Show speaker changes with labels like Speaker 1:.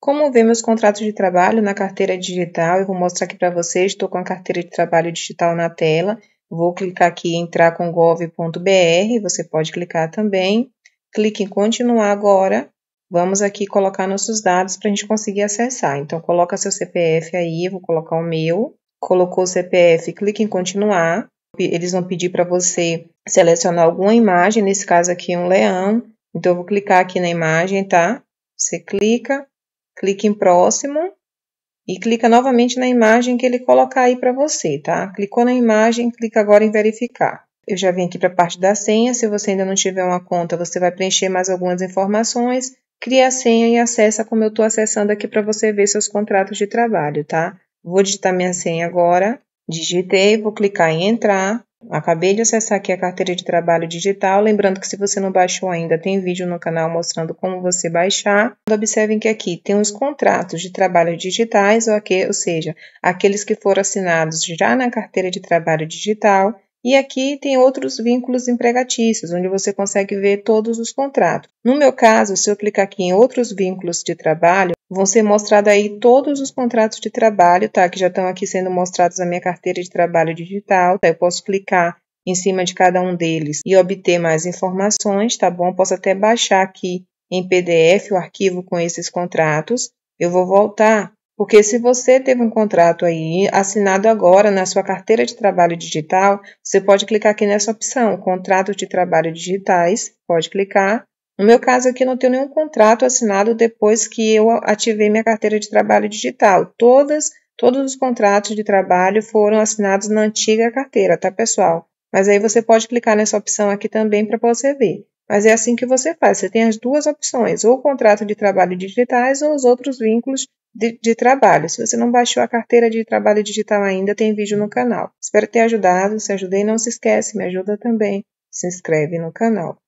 Speaker 1: Como ver meus contratos de trabalho na carteira digital? Eu vou mostrar aqui para vocês. Estou com a carteira de trabalho digital na tela. Vou clicar aqui em entrar com gov.br. Você pode clicar também. Clique em continuar agora. Vamos aqui colocar nossos dados para a gente conseguir acessar. Então, coloca seu CPF aí. vou colocar o meu. Colocou o CPF, clique em continuar. Eles vão pedir para você selecionar alguma imagem. Nesse caso aqui, um leão. Então, eu vou clicar aqui na imagem, tá? Você clica clique em próximo e clica novamente na imagem que ele colocar aí para você, tá? Clicou na imagem, clica agora em verificar. Eu já vim aqui para a parte da senha, se você ainda não tiver uma conta, você vai preencher mais algumas informações, cria a senha e acessa como eu estou acessando aqui para você ver seus contratos de trabalho, tá? Vou digitar minha senha agora, digitei, vou clicar em entrar, Acabei de acessar aqui a carteira de trabalho digital. Lembrando que se você não baixou ainda, tem vídeo no canal mostrando como você baixar. Observem que aqui tem os contratos de trabalho digitais, ou, ou seja, aqueles que foram assinados já na carteira de trabalho digital e aqui tem outros vínculos empregatícios, onde você consegue ver todos os contratos. No meu caso, se eu clicar aqui em outros vínculos de trabalho, vão ser mostrados aí todos os contratos de trabalho, tá? Que já estão aqui sendo mostrados na minha carteira de trabalho digital, tá? Eu posso clicar em cima de cada um deles e obter mais informações, tá bom? Posso até baixar aqui em PDF o arquivo com esses contratos. Eu vou voltar porque se você teve um contrato aí assinado agora na sua carteira de trabalho digital, você pode clicar aqui nessa opção, contratos de trabalho digitais, pode clicar. No meu caso aqui não tenho nenhum contrato assinado depois que eu ativei minha carteira de trabalho digital. Todas, todos os contratos de trabalho foram assinados na antiga carteira, tá pessoal? Mas aí você pode clicar nessa opção aqui também para você ver. Mas é assim que você faz. Você tem as duas opções, ou o contrato de trabalho digitais ou os outros vínculos de, de, trabalho. Se você não baixou a carteira de trabalho digital ainda, tem vídeo no canal. Espero ter ajudado. Se ajudei, não se esquece, me ajuda também. Se inscreve no canal.